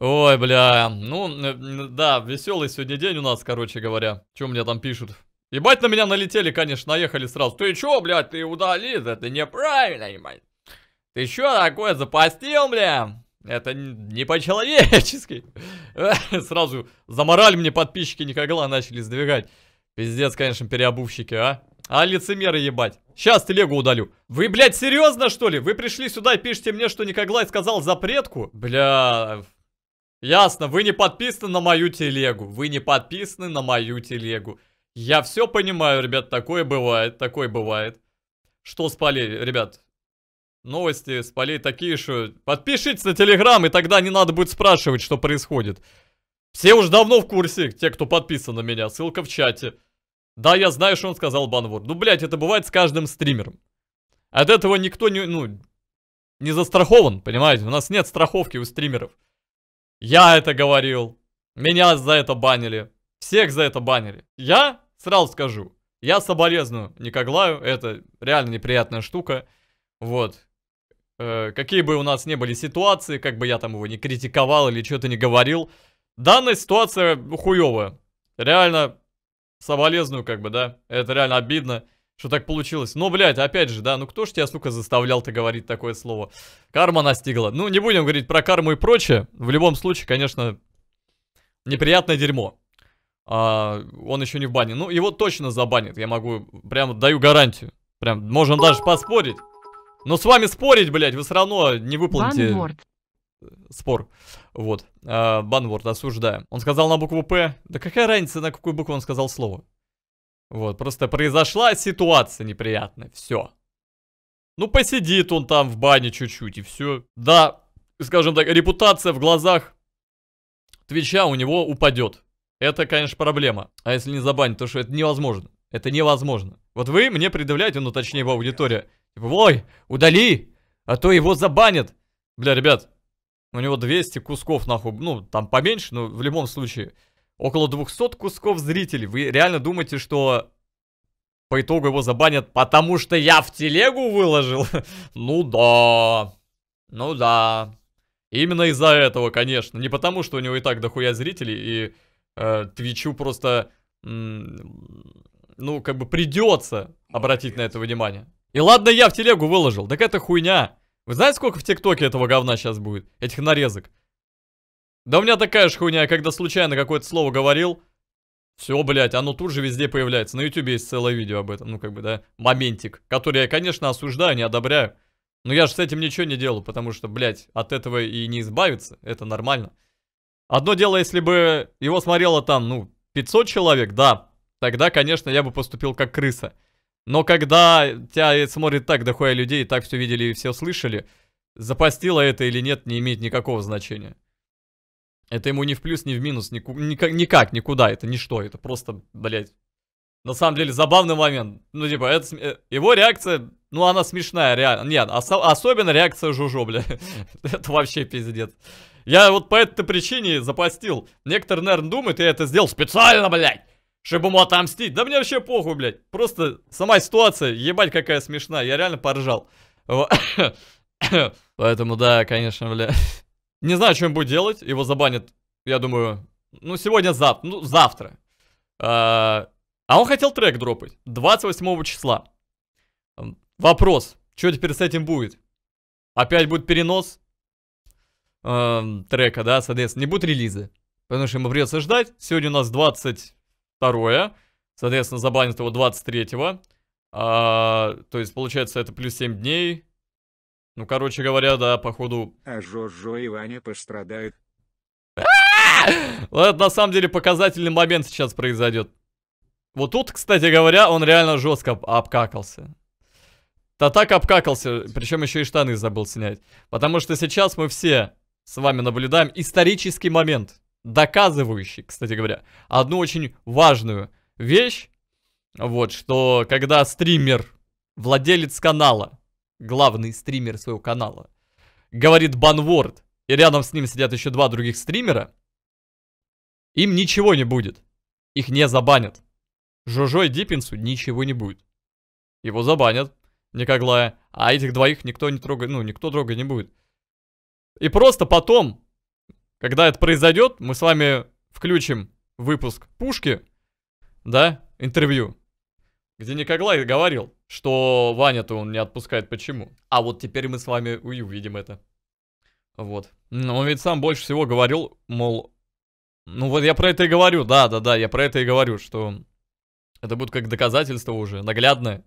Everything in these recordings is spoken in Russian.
Ой, бля. Ну, да, веселый сегодня день у нас, короче говоря. Что мне там пишут? Ебать на меня налетели, конечно, наехали сразу. Ты чё, блядь, ты удали, это неправильно, ебать. Ты чё такое запостил, бля? Это не по-человечески. Сразу за мне подписчики никогда начали сдвигать. Пиздец, конечно, переобувщики, а. А лицемеры ебать. Сейчас телегу удалю. Вы, блядь, серьезно, что ли? Вы пришли сюда и пишете мне, что Никоглай сказал запретку? Бля, Ясно, вы не подписаны на мою телегу. Вы не подписаны на мою телегу. Я все понимаю, ребят, такое бывает, такое бывает. Что с полей, ребят? Новости с полей такие, что... Подпишитесь на телеграм, и тогда не надо будет спрашивать, что происходит. Все уже давно в курсе, те, кто подписан на меня. Ссылка в чате. Да, я знаю, что он сказал банвор. Ну, блядь, это бывает с каждым стримером. От этого никто не, ну, не застрахован, понимаете? У нас нет страховки у стримеров. Я это говорил. Меня за это банили. Всех за это банили. Я сразу скажу. Я соболезную Никоглаю. Это реально неприятная штука. Вот. Э, какие бы у нас ни были ситуации, как бы я там его не критиковал или что-то не говорил. Данная ситуация хуевая. Реально соболезную как бы, да. Это реально обидно. Что так получилось? Ну, блядь, опять же, да, ну кто ж тебя, сука, заставлял-то говорить такое слово? Карма настигла. Ну, не будем говорить про карму и прочее. В любом случае, конечно, неприятное дерьмо. А, он еще не в бане. Ну, его точно забанит. я могу, прям даю гарантию. Прям, можно даже поспорить. Но с вами спорить, блядь, вы все равно не выполните... Банворд. Спор. Вот. А, банворд, осуждаем. Он сказал на букву «П». Да какая разница, на какую букву он сказал слово? Вот, просто произошла ситуация неприятная, все. Ну, посидит он там в бане чуть-чуть, и все. Да, скажем так, репутация в глазах Твича у него упадет. Это, конечно, проблема. А если не забанить, то что это невозможно. Это невозможно. Вот вы мне предъявляете, ну, точнее, его аудитория. Типа, ой, удали, а то его забанят. Бля, ребят, у него 200 кусков, нахуй, ну, там поменьше, но в любом случае. Около 200 кусков зрителей. Вы реально думаете, что по итогу его забанят, потому что я в телегу выложил? ну да. Ну да. Именно из-за этого, конечно. Не потому, что у него и так дохуя зрителей, и э, Твичу просто, ну, как бы придется обратить на это внимание. И ладно, я в телегу выложил, так это хуйня. Вы знаете, сколько в ТикТоке этого говна сейчас будет? Этих нарезок? Да у меня такая же хуйня, я когда случайно какое-то слово говорил, все, блядь, оно тут же везде появляется. На ютубе есть целое видео об этом, ну как бы, да, моментик, который я, конечно, осуждаю, не одобряю. Но я же с этим ничего не делаю, потому что, блядь, от этого и не избавиться, это нормально. Одно дело, если бы его смотрело там, ну, 500 человек, да, тогда, конечно, я бы поступил как крыса. Но когда тебя смотрит так дохуя людей, так все видели и все слышали, запостило это или нет, не имеет никакого значения. Это ему ни в плюс, ни в минус, нику, никак, никак, никуда. Это ничто, это просто, блядь. На самом деле, забавный момент. Ну, типа, это, э, его реакция, ну, она смешная, реально. Нет, ос особенно реакция Жужо, блядь, это вообще пиздец. Я вот по этой причине запостил. Некоторые, наверное, думают, я это сделал специально, блядь. Чтобы ему отомстить. Да мне вообще похуй, блядь. Просто сама ситуация, ебать, какая смешная. Я реально поржал. Поэтому, да, конечно, блядь. Не знаю, что он будет делать. Его забанят, я думаю, ну, сегодня, зав... ну, завтра. А, а он хотел трек дропать 28 числа. Вопрос, что теперь с этим будет? Опять будет перенос э, трека, да, соответственно, не будет релиза. Потому что ему придется ждать. Сегодня у нас 22 соответственно, забанят его 23 а, То есть, получается, это плюс 7 дней. Ну, короче говоря, да, походу... А Жожо и Ваня пострадают. Вот а! это на самом деле показательный момент сейчас произойдет. Вот тут, кстати говоря, он реально жестко обкакался. Да так обкакался, причем еще и штаны забыл снять. Потому что сейчас мы все с вами наблюдаем исторический момент, доказывающий, кстати говоря, одну очень важную вещь. Вот, что когда стример, владелец канала, главный стример своего канала, говорит банворд, и рядом с ним сидят еще два других стримера, им ничего не будет. Их не забанят. Жужо и Диппинсу ничего не будет. Его забанят, Никоглая. А этих двоих никто не трогает, ну, никто трогать не будет. И просто потом, когда это произойдет, мы с вами включим выпуск Пушки, да, интервью, где Никоглай говорил, что Ваня-то он не отпускает. Почему? А вот теперь мы с вами и увидим это. Вот. Но он ведь сам больше всего говорил, мол... Ну вот я про это и говорю, да-да-да, я про это и говорю, что это будет как доказательство уже, наглядное,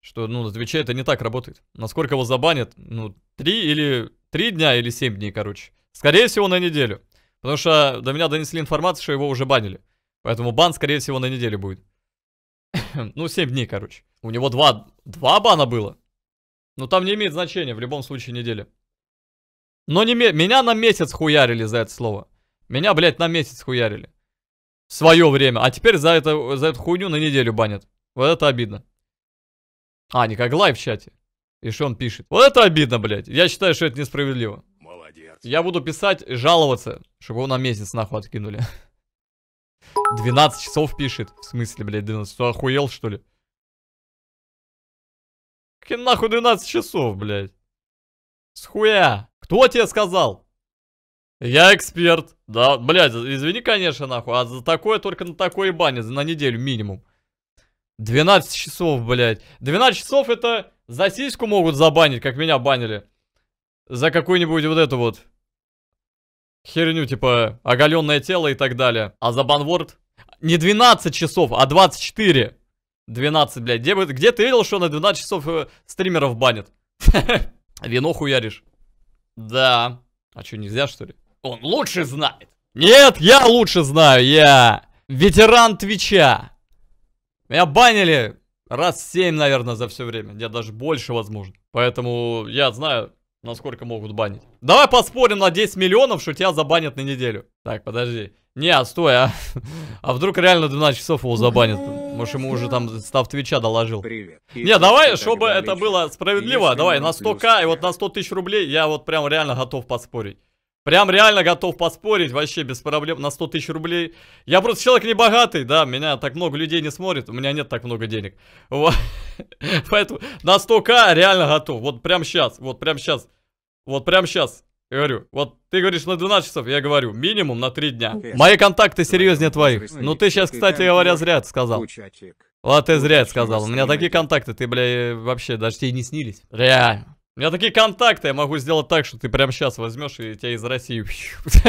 что, ну, на Твиче это не так работает. Насколько его забанят? Ну, три или... Три дня или семь дней, короче. Скорее всего, на неделю. Потому что до меня донесли информацию, что его уже банили. Поэтому бан, скорее всего, на неделю будет. ну, 7 дней, короче. У него 2, 2 бана было. Но там не имеет значения, в любом случае, неделя. Но не меня на месяц хуярили за это слово. Меня, блядь, на месяц хуярили. В свое время. А теперь за, это, за эту хуйню на неделю банят. Вот это обидно. А, не как лайв в чате. И что он пишет? Вот это обидно, блядь. Я считаю, что это несправедливо. Молодец. Я буду писать, жаловаться, чтобы его на месяц нахуй откинули. 12 часов пишет. В смысле, блядь, 12? Ты охуел, что ли? Какие нахуй 12 часов, блядь? Схуя! Кто тебе сказал? Я эксперт. Да, блядь, извини, конечно, нахуй. А за такое только на такой бане, на неделю минимум. 12 часов, блядь. 12 часов это за сиську могут забанить, как меня банили. За какую-нибудь вот эту вот херню, типа оголенное тело и так далее. А за банворд не 12 часов, а 24. 12, блядь. Где, где ты видел, что на 12 часов э, стримеров банят? Вино хуяришь. Да. А что, нельзя, что ли? Он лучше знает. Нет, я лучше знаю, я ветеран Твича. Меня банили раз 7, наверное, за все время. Я даже больше, возможно. Поэтому я знаю, Насколько могут банить? Давай поспорим на 10 миллионов, что тебя забанят на неделю. Так, подожди. Не, а стой, а. А вдруг реально 12 часов его забанят? Может, ему уже там став Твича доложил. Привет. Не, давай, чтобы это было справедливо. Давай, на 100к и вот на 100 тысяч рублей я вот прям реально готов поспорить. Прям реально готов поспорить, вообще без проблем, на 100 тысяч рублей. Я просто человек не богатый, да, меня так много людей не смотрит, у меня нет так много денег. Вот. Поэтому на 100к реально готов, вот прям сейчас, вот прям сейчас, вот прям сейчас. Я говорю, вот ты говоришь на 12 часов, я говорю, минимум на 3 дня. Мои контакты серьезнее твоих. Ну ты сейчас, кстати говоря, зря это сказал. Вот ты зря это сказал, у меня такие контакты, ты, бля, вообще даже тебе не снились. Реально. У меня такие контакты, я могу сделать так, что ты прямо сейчас возьмешь и тебя из России...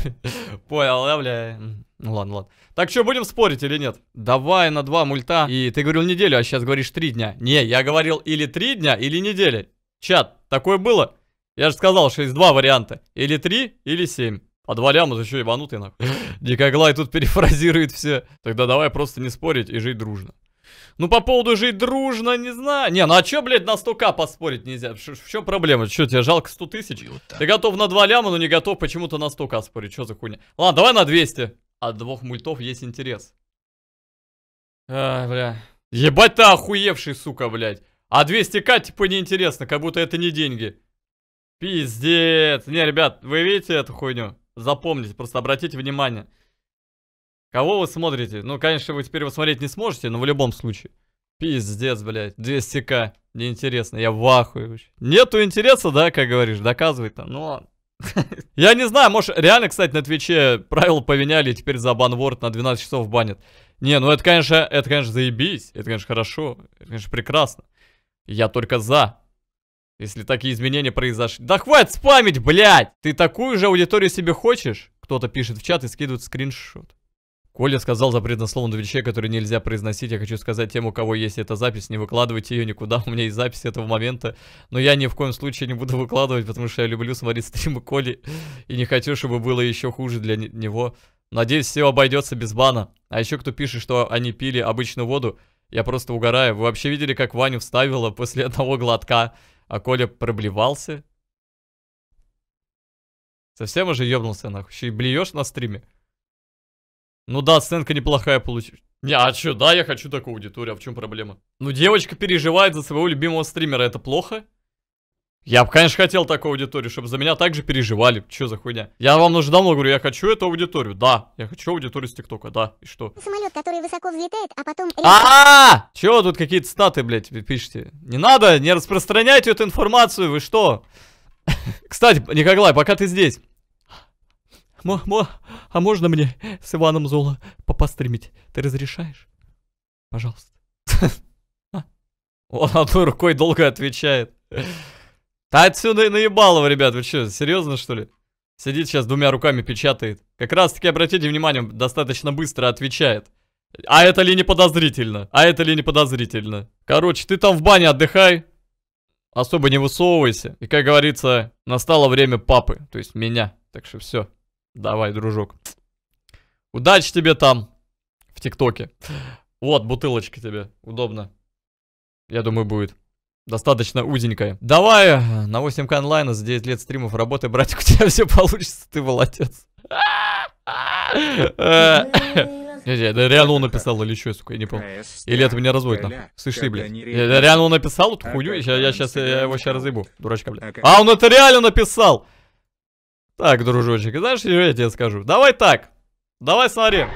Понял, да, бля? Ну ладно, ладно. Так что, будем спорить или нет? Давай на два мульта. И ты говорил неделю, а сейчас говоришь три дня. Не, я говорил или три дня, или недели. Чат, такое было? Я же сказал, что есть два варианта. Или три, или семь. А два ляма, ты что, ебанутый нахуй? Дикоглай тут перефразирует все. Тогда давай просто не спорить и жить дружно. Ну, по поводу жить дружно, не знаю. Не, ну а чё, блядь, на 100к поспорить нельзя? Ш в чем проблема? Чё, тебе жалко 100 тысяч? Ты готов на 2 ляма, но не готов почему-то на 100к спорить. Чё за хуйня? Ладно, давай на 200. От двух мультов есть интерес. А, бля. Ебать ты охуевший, сука, блядь. А 200к, типа, неинтересно, как будто это не деньги. Пиздец. Не, ребят, вы видите эту хуйню? Запомните, просто обратите внимание. Кого вы смотрите? Ну, конечно, вы теперь его смотреть не сможете, но в любом случае. Пиздец, блядь, 200к. Неинтересно, я в ахуе вообще. Нету интереса, да, как говоришь, доказывает там. Ну ладно. Я не знаю, может, реально, кстати, на Твиче правила поменяли, и теперь за банворд на 12 часов банят. Не, ну это, конечно, это, конечно, заебись, это, конечно, хорошо, это, конечно, прекрасно. Я только за, если такие изменения произошли. Да хватит спамить, блядь! Ты такую же аудиторию себе хочешь? Кто-то пишет в чат и скидывает скриншот. Коля сказал запретно словно вещей, которые нельзя произносить. Я хочу сказать тем, у кого есть эта запись, не выкладывайте ее никуда. У меня есть запись этого момента. Но я ни в коем случае не буду выкладывать, потому что я люблю смотреть стримы Коли. И не хочу, чтобы было еще хуже для него. Надеюсь, все обойдется без бана. А еще кто пишет, что они пили обычную воду. Я просто угораю. Вы вообще видели, как Ваню вставила после одного глотка, а Коля проблевался? Совсем уже ебнулся нахуй. Еще и блюешь на стриме. Ну да, оценка неплохая получилась. Не, а чё, да, я хочу такую аудиторию, а в чем проблема? Ну, девочка переживает за своего любимого стримера, это плохо? Я бы, конечно, хотел такую аудиторию, чтобы за меня также переживали. Чё за хуйня? Я вам уже давно говорю, я хочу эту аудиторию. Да, я хочу аудиторию с ТикТока, да. И что? Самолет, который высоко взлетает, а потом... а, -а, -а! Чё тут какие-то статы, блядь, пишете? Не надо, не распространяйте эту информацию, вы что? Кстати, Николай, пока ты здесь, Мо -мо а можно мне с Иваном Золо попостримить? Ты разрешаешь? Пожалуйста. А, он одной рукой долго отвечает. Да отсюда и наебалово, ребят. Вы что, серьезно, что ли? Сидит сейчас двумя руками, печатает. Как раз таки, обратите внимание, достаточно быстро отвечает. А это ли не подозрительно? А это ли не подозрительно? Короче, ты там в бане отдыхай. Особо не высовывайся. И, как говорится, настало время папы, то есть меня. Так что все. Давай, дружок. Удачи тебе там, в ТикТоке. Вот, бутылочка тебе, удобно. Я думаю, будет достаточно узенькая. Давай, на 8к онлайна за 9 лет стримов работы, братик, у тебя все получится, ты молодец. Нет, э, это реально он написал или что, сука, я не помню. Или это меня разводит, нахуй. Слышь ты, блядь. Реально он написал эту хуйню, я сейчас э, его сейчас разъебу, дурачка, блядь. А, он это реально написал! Так, дружочек, знаешь, что я тебе скажу? Давай так. Давай смотри.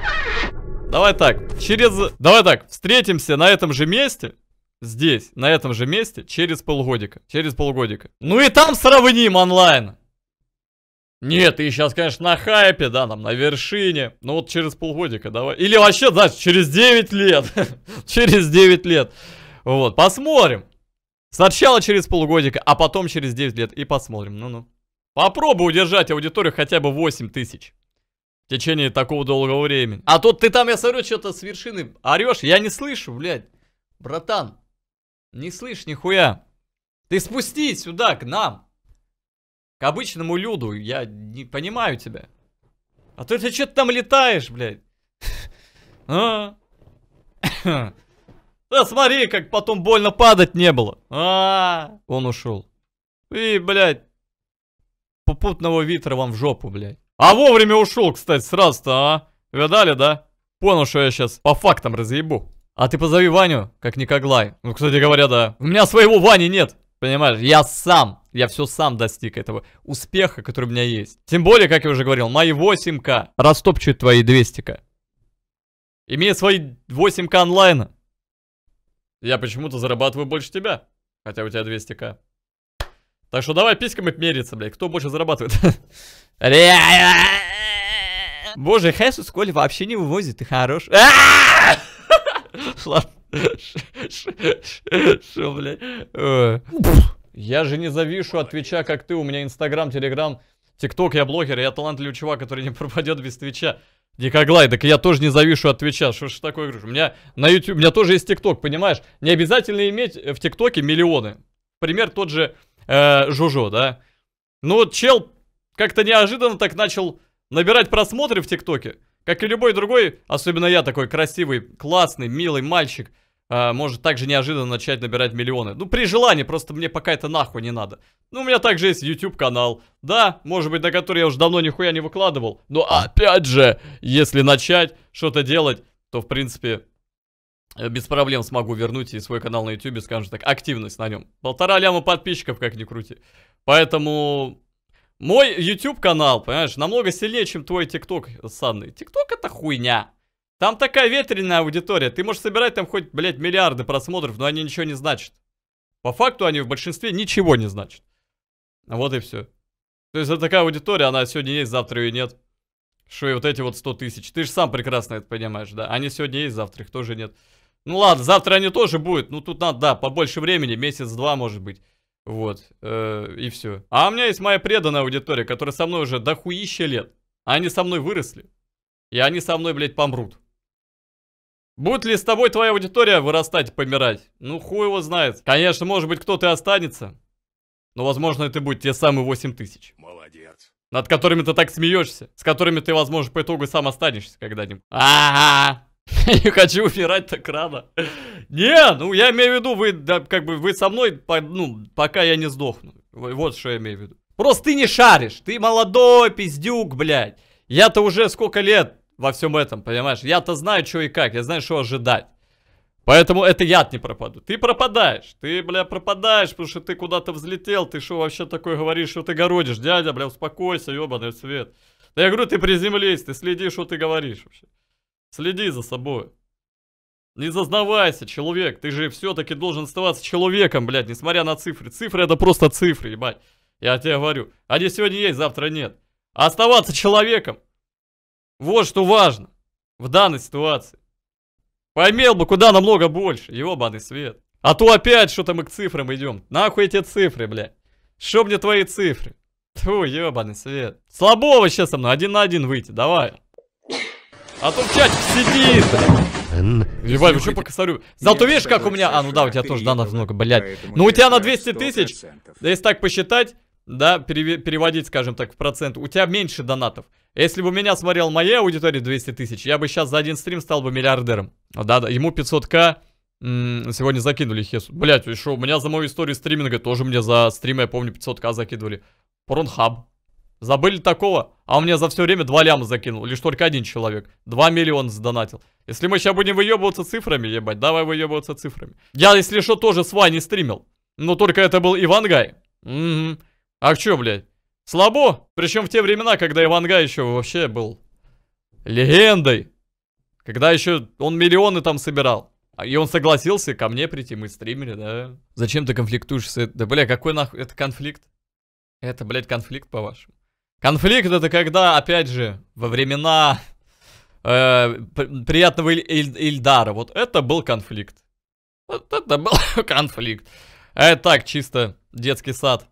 Давай так. Через... Давай так. Встретимся на этом же месте. Здесь, на этом же месте, через полгодика. Через полгодика. Ну и там сравним онлайн. Нет, ты сейчас, конечно, на хайпе, да, там, на вершине. Ну вот через полгодика давай. Или вообще, знаешь, через 9 лет. через 9 лет. Вот, посмотрим. Сначала через полгодика, а потом через 9 лет. И посмотрим, ну-ну. Попробуй удержать аудиторию хотя бы 8 тысяч. В течение такого долгого времени. А тут ты там, я смотрю, что-то с вершины орешь, я не слышу, блядь. Братан, не слышь нихуя. Ты спустись сюда, к нам. К обычному люду, я не понимаю тебя. А то ты что-то там летаешь, блядь. А? Да смотри, как потом больно падать не было. А, он ушел. И, блядь, попутного ветра вам в жопу, блядь. А вовремя ушел, кстати, сразу-то, а? Видали, да? Понял, что я сейчас по фактам разъебу. А ты позови Ваню, как Никоглай. Ну, кстати говоря, да. У меня своего Вани нет. Понимаешь, я сам, я все сам достиг этого успеха, который у меня есть. Тем более, как я уже говорил, мои 8к растопчут твои 200к. Имея свои 8к онлайна, я почему-то зарабатываю больше тебя. Хотя у тебя 200к. Так что давай письками мериться, блядь, кто больше зарабатывает. Боже, Хесус Коль вообще не вывозит, ты хорош. Что, а! блядь? Э. Я же не завишу от Твича, как ты. У меня Инстаграм, Телеграм, ТикТок, я блогер, я талантливый чувак, который не пропадет без Твича. Дикоглай, так я тоже не завишу от Твича. Что ж такое, говорю? У меня на YouTube, у меня тоже есть ТикТок, понимаешь? Не обязательно иметь в ТикТоке миллионы. Пример тот же э, Жужо, да. Ну, чел как-то неожиданно так начал набирать просмотры в ТикТоке. Как и любой другой, особенно я такой красивый, классный, милый мальчик, э, может также неожиданно начать набирать миллионы. Ну, при желании, просто мне пока это нахуй не надо. Ну, у меня также есть YouTube-канал, да, может быть, на который я уже давно нихуя не выкладывал. Но опять же, если начать что-то делать, то, в принципе, Э, без проблем смогу вернуть и свой канал на YouTube, скажем так, активность на нем. Полтора ляма подписчиков, как ни крути. Поэтому мой YouTube канал, понимаешь, намного сильнее, чем твой TikTok с Анной. TikTok это хуйня. Там такая ветреная аудитория. Ты можешь собирать там хоть, блядь, миллиарды просмотров, но они ничего не значат. По факту они в большинстве ничего не значат. Вот и все. То есть это такая аудитория, она сегодня есть, завтра ее нет. Что и вот эти вот 100 тысяч. Ты же сам прекрасно это понимаешь, да. Они сегодня есть, завтра их тоже нет. Ну ладно, завтра они тоже будут. Ну тут надо, да, побольше времени, месяц-два, может быть. Вот, э, и все. А у меня есть моя преданная аудитория, которая со мной уже дохуища лет. Они со мной выросли. И они со мной, блядь, помрут. Будет ли с тобой твоя аудитория вырастать помирать? Ну, хуй его знает. Конечно, может быть, кто-то и останется. Но, возможно, это будет те самые 8 тысяч. Молодец. Над которыми ты так смеешься. С которыми ты, возможно, по итогу сам останешься когда-нибудь. Ага. -а -а. Я не хочу умирать так рано. Не, ну я имею в виду, вы да, как бы вы со мной, по, ну, пока я не сдохну. Вот что я имею в виду. Просто ты не шаришь, ты молодой пиздюк, блядь. Я-то уже сколько лет во всем этом, понимаешь? Я-то знаю, что и как, я знаю, что ожидать. Поэтому это я не пропаду. Ты пропадаешь, ты, бля, пропадаешь, потому что ты куда-то взлетел, ты что вообще такое говоришь, что ты городишь, дядя, бля, успокойся, ебаный свет. Да я говорю, ты приземлись, ты следи, что ты говоришь вообще. Следи за собой. Не зазнавайся, человек. Ты же все-таки должен оставаться человеком, блядь, несмотря на цифры. Цифры это просто цифры, ебать. Я тебе говорю. Они сегодня есть, завтра нет. А оставаться человеком. Вот что важно. В данной ситуации. Поймел бы куда намного больше. Его баный свет. А то опять что-то мы к цифрам идем. Нахуй эти цифры, блядь. Что мне твои цифры? Тьфу, ебаный свет. Слабого сейчас со мной один на один выйти, давай. А тут чатик сидит. Ебать, почему по косарю? Зато видишь, как у меня... А, ну да, у тебя тоже данных много, блядь. Ну у тебя на 200 тысяч, да если так посчитать, да, переводить, скажем так, в процент, у тебя меньше донатов. Если бы меня смотрел моя аудитория 200 тысяч, я бы сейчас за один стрим стал бы миллиардером. Да-да, ему 500к... Сегодня закинули Хесу. Блять, что, у меня за мою историю стриминга тоже мне за стримы, я помню, 500к закидывали. Порнхаб. Забыли такого? А у меня за все время два ляма закинул. Лишь только один человек. Два миллиона задонатил. Если мы сейчас будем выебываться цифрами, ебать, давай выебываться цифрами. Я, если что, тоже с Ваней стримил. Но только это был Ивангай. Угу. А чё, блядь? Слабо. Причем в те времена, когда Ивангай еще вообще был легендой. Когда еще он миллионы там собирал. А, и он согласился ко мне прийти, мы стримили, да. Зачем ты конфликтуешь с этим? Да, бля, какой нахуй это конфликт? Это, блядь, конфликт, по-вашему. Конфликт это когда, опять же, во времена э, приятного Иль Иль Ильдара. Вот это был конфликт. Вот это был конфликт. Это так, чисто детский сад.